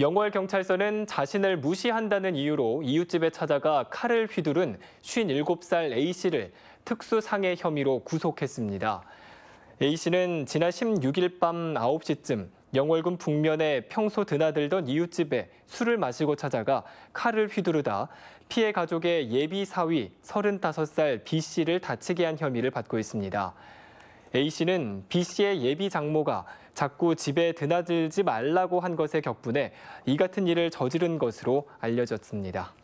영월 경찰서는 자신을 무시한다는 이유로 이웃집에 찾아가 칼을 휘두른 57살 A씨를 특수상해 혐의로 구속했습니다. A씨는 지난 16일 밤 9시쯤 영월군 북면에 평소 드나들던 이웃집에 술을 마시고 찾아가 칼을 휘두르다 피해 가족의 예비 사위 35살 B씨를 다치게 한 혐의를 받고 있습니다. A씨는 B씨의 예비 장모가 자꾸 집에 드나들지 말라고 한 것에 격분해 이 같은 일을 저지른 것으로 알려졌습니다.